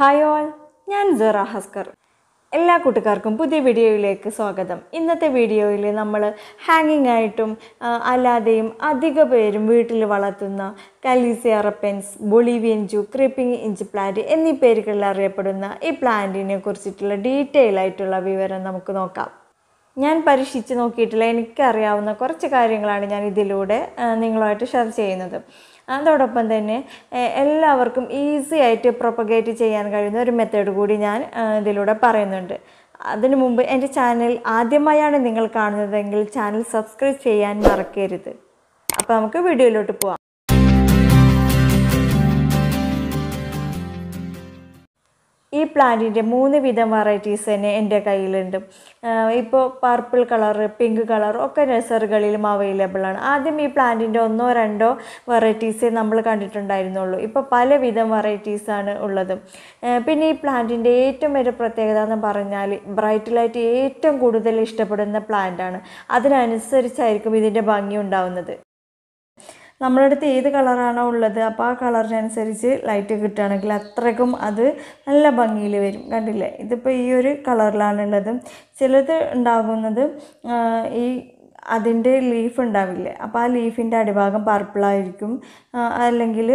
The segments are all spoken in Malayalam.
ഹായ് ഓൾ ഞാൻ സെറ ഹസ്കർ എല്ലാ കൂട്ടുകാർക്കും പുതിയ വീഡിയോയിലേക്ക് സ്വാഗതം ഇന്നത്തെ വീഡിയോയിൽ നമ്മൾ ഹാങ്ങിങ് ആയിട്ടും അല്ലാതെയും അധിക പേരും വീട്ടിൽ വളർത്തുന്ന കലീസിയ ബൊളീവിയൻ ജൂ ക്രിപ്പിംഗ് ഇഞ്ച് പ്ലാന്റ് എന്നീ പേരുകളിൽ അറിയപ്പെടുന്ന ഈ പ്ലാന്റിനെ കുറിച്ചിട്ടുള്ള ഡീറ്റെയിൽ ആയിട്ടുള്ള വിവരം നമുക്ക് നോക്കാം ഞാൻ പരീക്ഷിച്ച് നോക്കിയിട്ടുള്ള എനിക്കറിയാവുന്ന കുറച്ച് കാര്യങ്ങളാണ് ഞാൻ ഇതിലൂടെ നിങ്ങളുമായിട്ട് ഷെയർ ചെയ്യുന്നത് അതോടൊപ്പം തന്നെ എല്ലാവർക്കും ഈസി ആയിട്ട് പ്രൊപ്പഗേറ്റ് ചെയ്യാൻ കഴിയുന്ന ഒരു മെത്തേഡ് കൂടി ഞാൻ ഇതിലൂടെ പറയുന്നുണ്ട് അതിനു മുമ്പ് എൻ്റെ ചാനൽ ആദ്യമായാണ് നിങ്ങൾ കാണുന്നതെങ്കിൽ ചാനൽ സബ്സ്ക്രൈബ് ചെയ്യാൻ മറക്കരുത് അപ്പോൾ നമുക്ക് വീഡിയോയിലോട്ട് പോവാം ഈ പ്ലാന്റിൻ്റെ മൂന്ന് വിധം വെറൈറ്റീസ് തന്നെ എൻ്റെ കയ്യിലുണ്ട് ഇപ്പോൾ പർപ്പിൾ കളർ പിങ്ക് കളർ ഒക്കെ നഴ്സറികളിലും അവൈലബിളാണ് ആദ്യം ഈ പ്ലാന്റിൻ്റെ ഒന്നോ രണ്ടോ വെറൈറ്റീസേ നമ്മൾ കണ്ടിട്ടുണ്ടായിരുന്നുള്ളൂ ഇപ്പോൾ വിധം വെറൈറ്റീസാണ് ഉള്ളത് പിന്നെ ഈ പ്ലാന്റിൻ്റെ ഏറ്റവും വലിയ പ്രത്യേകത എന്ന് പറഞ്ഞാൽ ബ്രൈറ്റ് ലൈറ്റ് ഏറ്റവും കൂടുതൽ ഇഷ്ടപ്പെടുന്ന പ്ലാന്റാണ് അതിനനുസരിച്ചായിരിക്കും ഇതിൻ്റെ ഭംഗി ഉണ്ടാവുന്നത് നമ്മുടെ അടുത്ത് ഏത് കളറാണോ ഉള്ളത് അപ്പോൾ ആ കളറിനനുസരിച്ച് ലൈറ്റ് കിട്ടുകയാണെങ്കിൽ അത്രയ്ക്കും അത് നല്ല ഭംഗിയിൽ വരും കണ്ടില്ലേ ഇതിപ്പോൾ ഈ ഒരു കളറിലാണുള്ളത് ചിലത് ഉണ്ടാകുന്നത് ഈ അതിൻ്റെ ലീഫ് ഉണ്ടാവില്ലേ അപ്പോൾ ആ ലീഫിൻ്റെ അടിഭാഗം പർപ്പിളായിരിക്കും അല്ലെങ്കിൽ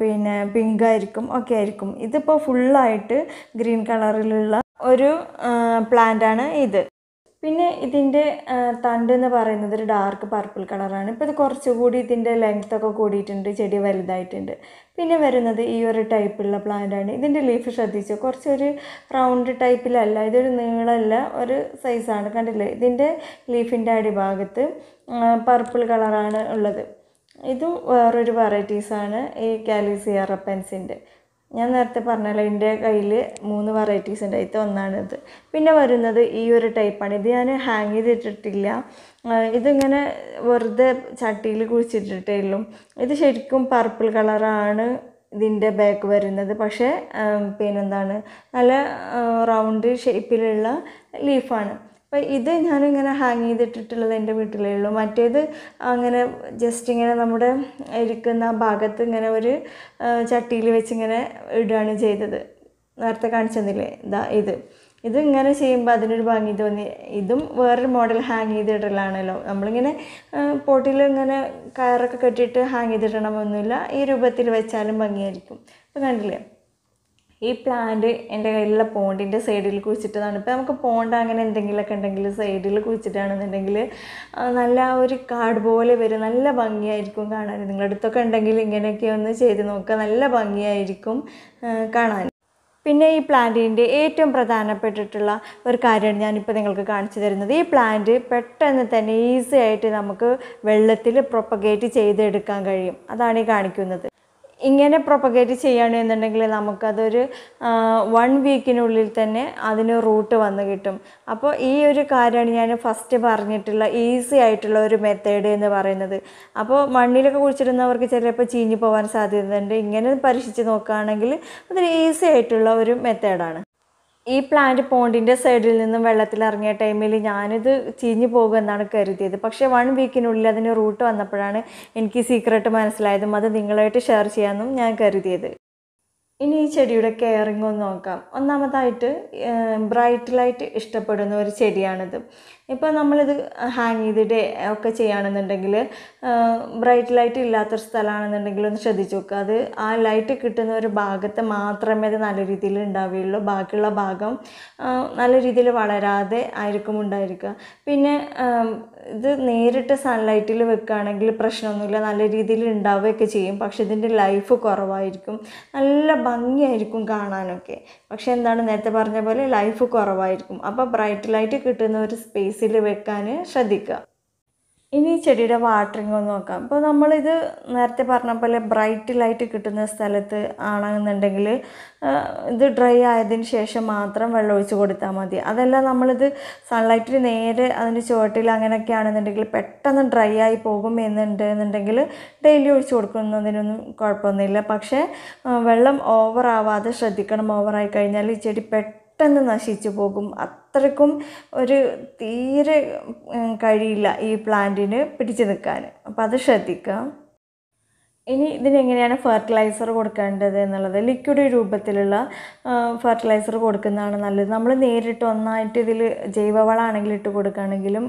പിന്നെ പിങ്ക് ആയിരിക്കും ഒക്കെ ആയിരിക്കും ഇതിപ്പോൾ ഫുള്ളായിട്ട് ഗ്രീൻ കളറിലുള്ള ഒരു പ്ലാന്റാണ് ഇത് പിന്നെ ഇതിൻ്റെ തണ്ട് എന്ന് പറയുന്നത് ഒരു ഡാർക്ക് പർപ്പിൾ കളറാണ് ഇപ്പോൾ ഇത് കുറച്ചുകൂടി ഇതിൻ്റെ ഒക്കെ കൂടിയിട്ടുണ്ട് ചെടി വലുതായിട്ടുണ്ട് പിന്നെ വരുന്നത് ഈ ഒരു ടൈപ്പുള്ള പ്ലാന്റാണ് ഇതിൻ്റെ ലീഫ് ശ്രദ്ധിച്ചു കുറച്ചൊരു റൗണ്ട് ടൈപ്പിലല്ല ഇതൊരു നീളമല്ല ഒരു സൈസാണ് കണ്ടില്ലേ ഇതിൻ്റെ ലീഫിൻ്റെ അടിഭാഗത്ത് പർപ്പിൾ കളറാണ് ഉള്ളത് ഇതും വേറൊരു വെറൈറ്റീസാണ് ഈ കാലിസിയ റപ്പൻസിൻ്റെ ഞാൻ നേരത്തെ പറഞ്ഞല്ലോ എൻ്റെ കയ്യിൽ മൂന്ന് വെറൈറ്റീസ് ഉണ്ട് ഇത് ഒന്നാണിത് പിന്നെ വരുന്നത് ഈ ഒരു ടൈപ്പാണ് ഇത് ഞാൻ ഹാങ് ചെയ്തിട്ടിട്ടില്ല ഇതിങ്ങനെ വെറുതെ ചട്ടിയിൽ കുഴിച്ചിട്ടിട്ടേ ഉള്ളൂ ഇത് ശരിക്കും പർപ്പിൾ കളറാണ് ഇതിൻ്റെ ബാക്ക് വരുന്നത് പക്ഷേ പിന്നെന്താണ് നല്ല റൗണ്ട് ഷേപ്പിലുള്ള ലീഫാണ് അപ്പം ഇത് ഞാനിങ്ങനെ ഹാങ് ചെയ്തിട്ടിട്ടുള്ളത് എൻ്റെ വീട്ടിലേ ഉള്ളൂ മറ്റേത് അങ്ങനെ ജസ്റ്റ് ഇങ്ങനെ നമ്മുടെ ഇരിക്കുന്ന ഭാഗത്ത് ഇങ്ങനെ ഒരു ചട്ടിയിൽ വെച്ചിങ്ങനെ ഇടുകയാണ് ചെയ്തത് നേരത്തെ കാണിച്ചെന്നില്ലേ ഇതാ ഇത് ഇത് ഇങ്ങനെ ചെയ്യുമ്പോൾ അതിനൊരു ഭംഗി തോന്നി ഇതും വേറൊരു മോഡൽ ഹാങ് ചെയ്തിടലാണല്ലോ നമ്മളിങ്ങനെ പോട്ടിൽ ഇങ്ങനെ കയറൊക്കെ കെട്ടിയിട്ട് ഹാങ് ചെയ്തിടണമെന്നില്ല ഈ രൂപത്തിൽ വെച്ചാലും ഭംഗിയായിരിക്കും അപ്പോൾ കണ്ടില്ലേ ഈ പ്ലാന്റ് എൻ്റെ കയ്യിലുള്ള പോണ്ടിൻ്റെ സൈഡിൽ കുഴിച്ചിട്ടതാണ് ഇപ്പോൾ നമുക്ക് പോണ്ട അങ്ങനെ എന്തെങ്കിലുമൊക്കെ ഉണ്ടെങ്കിൽ സൈഡിൽ കുഴിച്ചിട്ടാണെന്നുണ്ടെങ്കിൽ നല്ല ഒരു കാട് പോലെ വരും നല്ല ഭംഗിയായിരിക്കും കാണാൻ നിങ്ങളുടെ അടുത്തൊക്കെ ഉണ്ടെങ്കിൽ ഇങ്ങനെയൊക്കെ ഒന്ന് ചെയ്ത് നോക്കുക നല്ല ഭംഗിയായിരിക്കും കാണാൻ പിന്നെ ഈ പ്ലാന്റിൻ്റെ ഏറ്റവും പ്രധാനപ്പെട്ടിട്ടുള്ള ഒരു കാര്യമാണ് ഞാനിപ്പോൾ നിങ്ങൾക്ക് കാണിച്ചു തരുന്നത് ഈ പ്ലാന്റ് പെട്ടെന്ന് തന്നെ ഈസി ആയിട്ട് നമുക്ക് വെള്ളത്തിൽ പ്രൊപ്പഗേറ്റ് ചെയ്തെടുക്കാൻ കഴിയും അതാണ് ഈ കാണിക്കുന്നത് ഇങ്ങനെ പ്രൊപ്പഗേറ്റ് ചെയ്യുകയാണെന്നുണ്ടെങ്കിൽ നമുക്കതൊരു വൺ വീക്കിനുള്ളിൽ തന്നെ അതിന് റൂട്ട് വന്ന് കിട്ടും അപ്പോൾ ഈ ഒരു കാര്യമാണ് ഞാൻ ഫസ്റ്റ് പറഞ്ഞിട്ടുള്ള ഈസി ആയിട്ടുള്ള ഒരു മെത്തേഡ് എന്ന് പറയുന്നത് അപ്പോൾ മണ്ണിലൊക്കെ കുഴിച്ചിടുന്നവർക്ക് ചിലപ്പോൾ ചീഞ്ഞു പോകാൻ സാധ്യതയുണ്ട് ഇങ്ങനെ പരീക്ഷിച്ച് നോക്കുകയാണെങ്കിൽ അതൊരു ഈസി ആയിട്ടുള്ള ഒരു മെത്തേഡാണ് ഈ പ്ലാന്റ് പോണ്ടിൻ്റെ സൈഡിൽ നിന്നും വെള്ളത്തിൽ ഇറങ്ങിയ ടൈമിൽ ഞാനിത് ചീഞ്ഞു പോകുമെന്നാണ് കരുതിയത് പക്ഷേ വൺ വീക്കിനുള്ളിൽ അതിന് റൂട്ട് വന്നപ്പോഴാണ് എനിക്ക് സീക്രട്ട് മനസ്സിലായതും അത് നിങ്ങളായിട്ട് ഷെയർ ചെയ്യാമെന്നും ഞാൻ കരുതിയത് ഇനി ഈ ചെടിയുടെ കെയറിംഗ് ഒന്ന് നോക്കാം ഒന്നാമതായിട്ട് ബ്രൈറ്റ് ലൈറ്റ് ഇഷ്ടപ്പെടുന്ന ഒരു ചെടിയാണിത് ഇപ്പം നമ്മളിത് ഹാങ് ചെയ്തിട്ട് ഒക്കെ ചെയ്യുകയാണെന്നുണ്ടെങ്കിൽ ബ്രൈറ്റ് ലൈറ്റ് ഇല്ലാത്തൊരു സ്ഥലമാണെന്നുണ്ടെങ്കിൽ ഒന്ന് ശ്രദ്ധിച്ച് നോക്കുക അത് ആ ലൈറ്റ് കിട്ടുന്ന ഒരു ഭാഗത്ത് മാത്രമേ അത് നല്ല രീതിയിൽ ഉണ്ടാവുകയുള്ളൂ ബാക്കിയുള്ള ഭാഗം നല്ല രീതിയിൽ വളരാതെ ആയിരിക്കും ഉണ്ടായിരിക്കുക പിന്നെ ഇത് നേരിട്ട് സൺലൈറ്റിൽ വെക്കുകയാണെങ്കിൽ പ്രശ്നമൊന്നുമില്ല നല്ല രീതിയിൽ ഉണ്ടാവുകയൊക്കെ ചെയ്യും പക്ഷെ ഇതിൻ്റെ ലൈഫ് കുറവായിരിക്കും നല്ല ഭംഗിയായിരിക്കും കാണാനൊക്കെ പക്ഷെ എന്താണ് നേരത്തെ പറഞ്ഞ പോലെ ലൈഫ് കുറവായിരിക്കും അപ്പോൾ ബ്രൈറ്റ് ലൈറ്റ് കിട്ടുന്ന ഒരു സ്പേസ് ബേസിൽ വെക്കാൻ ശ്രദ്ധിക്കുക ഇനി ചെടിയുടെ വാട്ടറിംഗ് ഒന്ന് നോക്കാം ഇപ്പോൾ നമ്മളിത് നേരത്തെ പറഞ്ഞ പോലെ ബ്രൈറ്റ് ലൈറ്റ് കിട്ടുന്ന സ്ഥലത്ത് ആണെന്നുണ്ടെങ്കിൽ ഇത് ഡ്രൈ ആയതിന് ശേഷം മാത്രം വെള്ളം ഒഴിച്ചു കൊടുത്താൽ മതി അതല്ല നമ്മളിത് സൺലൈറ്റിൽ നേരെ അതിൻ്റെ ചുവട്ടിൽ അങ്ങനെയൊക്കെ ആണെന്നുണ്ടെങ്കിൽ പെട്ടെന്ന് ഡ്രൈ ആയി പോകും എന്നുണ്ട് എന്നുണ്ടെങ്കിൽ ഡെയിലി ഒഴിച്ച് കൊടുക്കുന്നതിനൊന്നും കുഴപ്പമൊന്നുമില്ല പക്ഷേ വെള്ളം ഓവറാവാതെ ശ്രദ്ധിക്കണം ഓവറായി കഴിഞ്ഞാൽ ഈ ചെടി പെട്ടെന്ന് നശിച്ചു പോകും അത്രക്കും ഒരു തീരെ കഴിയില്ല ഈ പ്ലാന്റിന് പിടിച്ചു നിൽക്കാൻ അപ്പം അത് ശ്രദ്ധിക്കാം ഇനി ഇതിനെങ്ങനെയാണ് ഫെർട്ടിലൈസർ കൊടുക്കേണ്ടത് എന്നുള്ളത് ലിക്വിഡ് രൂപത്തിലുള്ള ഫെർട്ടിലൈസർ കൊടുക്കുന്നതാണ് നല്ലത് നമ്മൾ നേരിട്ട് ഒന്നായിട്ട് ഇതിൽ ജൈവവളമാണെങ്കിൽ ഇട്ട് കൊടുക്കുകയാണെങ്കിലും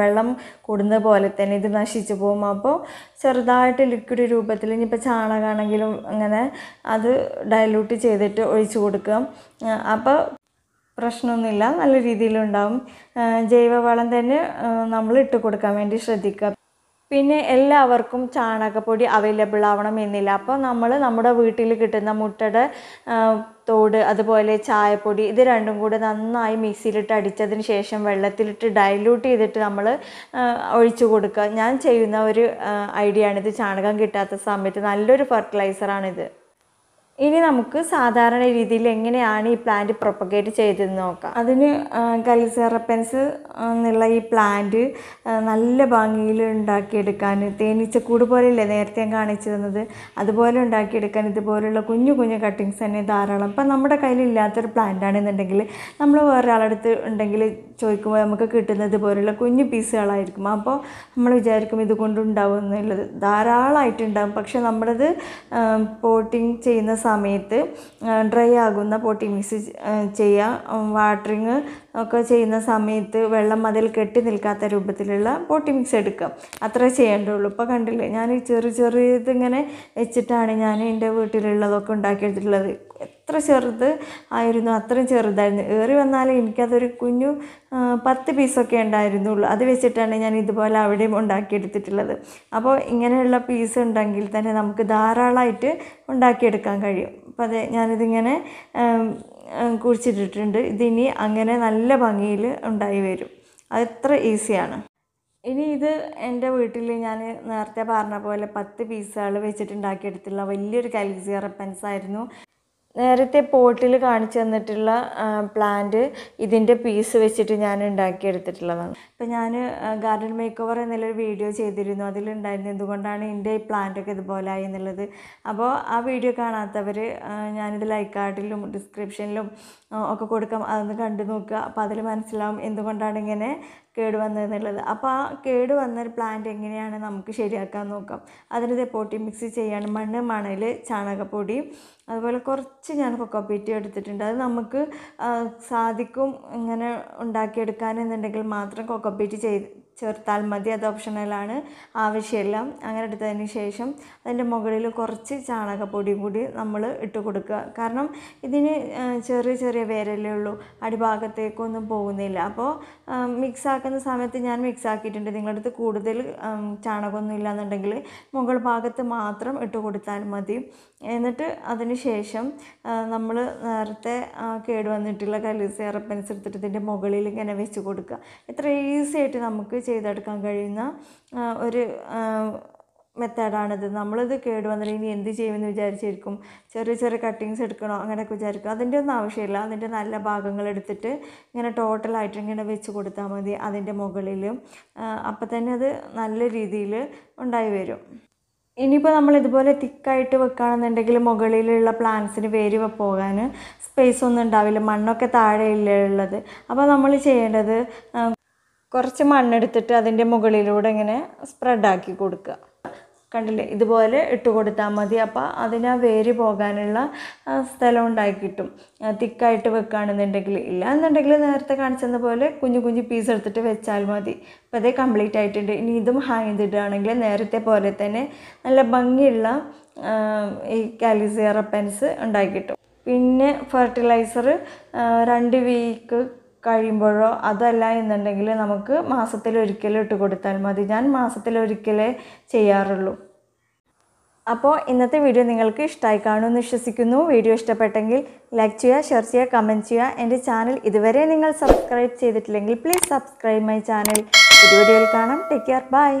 വെള്ളം കൂടുന്നത് പോലെ തന്നെ ഇത് നശിച്ചു പോകും അപ്പോൾ ചെറുതായിട്ട് ലിക്വിഡ് രൂപത്തിൽ ഇനിയിപ്പോൾ ചാണകമാണെങ്കിലും അങ്ങനെ അത് ഡയലൂട്ട് ചെയ്തിട്ട് ഒഴിച്ചു കൊടുക്കുക അപ്പോൾ പ്രശ്നമൊന്നുമില്ല നല്ല രീതിയിലുണ്ടാവും ജൈവവളം തന്നെ നമ്മൾ ഇട്ട് കൊടുക്കാൻ വേണ്ടി ശ്രദ്ധിക്കുക പിന്നെ എല്ലാവർക്കും ചാണകപ്പൊടി അവൈലബിൾ ആവണം എന്നില്ല അപ്പോൾ നമ്മൾ നമ്മുടെ വീട്ടിൽ കിട്ടുന്ന മുട്ടയുടെ തോട് അതുപോലെ ചായപ്പൊടി ഇത് രണ്ടും കൂടെ നന്നായി മിക്സിയിലിട്ട് അടിച്ചതിന് ശേഷം വെള്ളത്തിലിട്ട് ഡൈല്യൂട്ട് ചെയ്തിട്ട് നമ്മൾ ഒഴിച്ചു കൊടുക്കുക ഞാൻ ചെയ്യുന്ന ഒരു ഐഡിയ ആണിത് ചാണകം കിട്ടാത്ത സമയത്ത് നല്ലൊരു ഫെർട്ടിലൈസറാണിത് ഇനി നമുക്ക് സാധാരണ രീതിയിൽ എങ്ങനെയാണ് ഈ പ്ലാന്റ് പ്രൊപ്പഗേറ്റ് ചെയ്തതെന്ന് നോക്കാം അതിന് കലിസറപ്പൻസ് എന്നുള്ള ഈ പ്ലാന്റ് നല്ല ഭംഗിയിൽ ഉണ്ടാക്കിയെടുക്കാൻ തേനീച്ചക്കൂട് പോലെയല്ലേ നേരത്തെ കാണിച്ചു തന്നത് അതുപോലെ ഉണ്ടാക്കിയെടുക്കാൻ ഇതുപോലുള്ള കുഞ്ഞു കുഞ്ഞു കട്ടിങ്സ് തന്നെ ധാരാളം ഇപ്പം നമ്മുടെ കയ്യിലില്ലാത്തൊരു പ്ലാന്റ് ആണെന്നുണ്ടെങ്കിൽ നമ്മൾ അടുത്ത് ഉണ്ടെങ്കിൽ ചോദിക്കുമ്പോൾ നമുക്ക് കിട്ടുന്നത് പോലുള്ള കുഞ്ഞു പീസുകളായിരിക്കും അപ്പോൾ നമ്മൾ വിചാരിക്കും ഇതുകൊണ്ട് എന്നുള്ളത് ധാരാളമായിട്ടുണ്ടാകും പക്ഷെ നമ്മളത് പോട്ടിങ് ചെയ്യുന്ന സമയത്ത് ഡ്രൈ ആകുന്ന പൊട്ടി മിക്സ് ചെയ്യുക വാട്ടറിങ് ഒക്കെ ചെയ്യുന്ന സമയത്ത് വെള്ളം അതിൽ കെട്ടി നിൽക്കാത്ത രൂപത്തിലുള്ള പൊട്ടി മിക്സ് എടുക്കുക അത്ര ചെയ്യേണ്ടുള്ളൂ ഇപ്പോൾ കണ്ടില്ലേ ഞാൻ ചെറിയ ചെറിയതിങ്ങനെ വെച്ചിട്ടാണ് ഞാൻ എൻ്റെ വീട്ടിലുള്ളതൊക്കെ ഉണ്ടാക്കിയെടുത്തിട്ടുള്ളത് അത്ര ചെറുത് ആയിരുന്നു അത്രയും ചെറുതായിരുന്നു ഏറി വന്നാൽ എനിക്കതൊരു കുഞ്ഞു പത്ത് പീസൊക്കെ ഉണ്ടായിരുന്നുള്ളൂ അത് വെച്ചിട്ടാണ് ഞാൻ ഇതുപോലെ അവിടെയും ഉണ്ടാക്കിയെടുത്തിട്ടുള്ളത് അപ്പോൾ ഇങ്ങനെയുള്ള പീസ് ഉണ്ടെങ്കിൽ തന്നെ നമുക്ക് ധാരാളമായിട്ട് ഉണ്ടാക്കിയെടുക്കാൻ കഴിയും അപ്പോൾ അതെ ഞാനിതിങ്ങനെ കുഴിച്ചിട്ടിട്ടുണ്ട് ഇതിനി അങ്ങനെ നല്ല ഭംഗിയിൽ ഉണ്ടായി വരും അതെത്ര ഈസിയാണ് ഇനി ഇത് എൻ്റെ വീട്ടിൽ ഞാൻ നേരത്തെ പറഞ്ഞ പോലെ പത്ത് പീസുകൾ വെച്ചിട്ടുണ്ടാക്കിയെടുത്തുള്ള വലിയൊരു കാലിസിയ റെപ്പൻസ് ആയിരുന്നു നേരത്തെ പോട്ടിൽ കാണിച്ചു തന്നിട്ടുള്ള പ്ലാന്റ് ഇതിൻ്റെ പീസ് വെച്ചിട്ട് ഞാൻ എടുത്തിട്ടുള്ളതാണ് ഇപ്പം ഞാൻ ഗാർഡൻ മേക്ക് ഓവർ എന്നുള്ളൊരു വീഡിയോ ചെയ്തിരുന്നു അതിലുണ്ടായിരുന്നു എന്തുകൊണ്ടാണ് എൻ്റെ ഈ പ്ലാന്റൊക്കെ ആയി എന്നുള്ളത് അപ്പോൾ ആ വീഡിയോ കാണാത്തവർ ഞാനിത് ലൈക്ക് ആർട്ടിലും ഡിസ്ക്രിപ്ഷനിലും ഒക്കെ കൊടുക്കാം അതൊന്ന് കണ്ടു നോക്കുക അപ്പോൾ അതിൽ മനസ്സിലാവും എന്തുകൊണ്ടാണ് ഇങ്ങനെ എന്നുള്ളത് അപ്പോൾ ആ കേട് വന്ന ഒരു പ്ലാന്റ് എങ്ങനെയാണ് നമുക്ക് ശരിയാക്കാൻ നോക്കാം അതിന് പൊട്ടി മിക്സ് ചെയ്യാണ് മണ്ണ് മണൽ ചാണകപ്പൊടി അതുപോലെ കുറച്ച് ഞാൻ കൊക്കോപ്പീറ്റ് എടുത്തിട്ടുണ്ട് അത് നമുക്ക് സാധിക്കും ഇങ്ങനെ ഉണ്ടാക്കിയെടുക്കാൻ എന്നുണ്ടെങ്കിൽ മാത്രം കൊക്കോപ്പീറ്റ് ചെയ്ത് ചേർത്താൽ മതി അത് ഓപ്ഷണലാണ് ആവശ്യമില്ല അങ്ങനെ എടുത്തതിന് ശേഷം അതിൻ്റെ മുകളിൽ കുറച്ച് ചാണകപ്പൊടിയും കൂടി നമ്മൾ ഇട്ട് കൊടുക്കുക കാരണം ഇതിന് ചെറിയ ചെറിയ വേരല്ലേ ഉള്ളൂ അടിഭാഗത്തേക്കൊന്നും പോകുന്നില്ല അപ്പോൾ മിക്സ് ആക്കുന്ന സമയത്ത് ഞാൻ മിക്സ് ആക്കിയിട്ടുണ്ട് നിങ്ങളുടെ അടുത്ത് കൂടുതൽ ചാണകമൊന്നും ഇല്ലാന്നുണ്ടെങ്കിൽ മുകൾ ഭാഗത്ത് മാത്രം ഇട്ട് കൊടുത്താൽ മതി എന്നിട്ട് അതിന് ശേഷം നമ്മൾ നേരത്തെ കേടുവന്നിട്ടുള്ള കലീസ് എയർ പെൻസ് ഇതിൻ്റെ മുകളിൽ ഇങ്ങനെ വെച്ച് കൊടുക്കുക ഇത്ര ഈസി ആയിട്ട് നമുക്ക് ചെയ്തെടുക്കാൻ കഴിയുന്ന ഒരു മെത്തേഡാണിത് നമ്മളിത് കേടുവന്നിട്ട് ഇനി എന്ത് ചെയ്യുമെന്ന് വിചാരിച്ചിരിക്കും ചെറിയ ചെറിയ കട്ടിങ്സ് എടുക്കണോ അങ്ങനെയൊക്കെ വിചാരിക്കും അതിൻ്റെ ഒന്നും ആവശ്യമില്ല അതിൻ്റെ നല്ല ഭാഗങ്ങൾ എടുത്തിട്ട് ഇങ്ങനെ ടോട്ടലായിട്ട് ഇങ്ങനെ വെച്ച് കൊടുത്താൽ മതി അതിൻ്റെ മുകളിൽ അപ്പം തന്നെ അത് നല്ല രീതിയിൽ ഉണ്ടായി വരും ഇനിയിപ്പോൾ നമ്മൾ ഇതുപോലെ തിക്കായിട്ട് വെക്കുകയാണെന്നുണ്ടെങ്കിൽ മുകളിലുള്ള പ്ലാന്റ്സിന് വേര് പോകാൻ സ്പേസ് ഒന്നും ഉണ്ടാവില്ല മണ്ണൊക്കെ താഴെയില്ല ഉള്ളത് അപ്പോൾ നമ്മൾ ചെയ്യേണ്ടത് കുറച്ച് മണ്ണെടുത്തിട്ട് അതിൻ്റെ മുകളിലൂടെ ഇങ്ങനെ സ്പ്രെഡാക്കി കൊടുക്കുക കണ്ടില്ലേ ഇതുപോലെ ഇട്ട് കൊടുത്താൽ മതി അപ്പോൾ അതിന് ആ വേര് പോകാനുള്ള സ്ഥലം ഉണ്ടാക്കി കിട്ടും തിക്കായിട്ട് വെക്കുകയാണെന്നുണ്ടെങ്കിൽ ഇല്ല എന്നുണ്ടെങ്കിൽ നേരത്തെ കാണിച്ചെന്ന പോലെ കുഞ്ഞു കുഞ്ഞു പീസ് എടുത്തിട്ട് വെച്ചാൽ മതി അപ്പോൾ അതേ കംപ്ലീറ്റ് ആയിട്ടുണ്ട് ഇനി ഇതും ഹാങ് ചെയ്തിട്ടാണെങ്കിൽ നേരത്തെ പോലെ തന്നെ നല്ല ഭംഗിയുള്ള ഈ കാലിസിയർ പെൻസ് ഉണ്ടാക്കി കിട്ടും പിന്നെ ഫെർട്ടിലൈസർ രണ്ട് വീക്ക് കഴിയുമ്പോഴോ അതല്ല എന്നുണ്ടെങ്കിൽ നമുക്ക് മാസത്തിലൊരിക്കൽ ഇട്ട് കൊടുത്താൽ മതി ഞാൻ മാസത്തിലൊരിക്കലേ ചെയ്യാറുള്ളൂ അപ്പോൾ ഇന്നത്തെ വീഡിയോ നിങ്ങൾക്ക് ഇഷ്ടമായി കാണുമെന്ന് വിശ്വസിക്കുന്നു വീഡിയോ ഇഷ്ടപ്പെട്ടെങ്കിൽ ലൈക്ക് ചെയ്യുക ഷെയർ ചെയ്യുക കമൻറ്റ് ചെയ്യുക എൻ്റെ ചാനൽ ഇതുവരെ നിങ്ങൾ സബ്സ്ക്രൈബ് ചെയ്തിട്ടില്ലെങ്കിൽ പ്ലീസ് സബ്സ്ക്രൈബ് മൈ ചാനൽ ഇത് വീഡിയോയിൽ കാണാം ടേക്ക് കെയർ ബൈ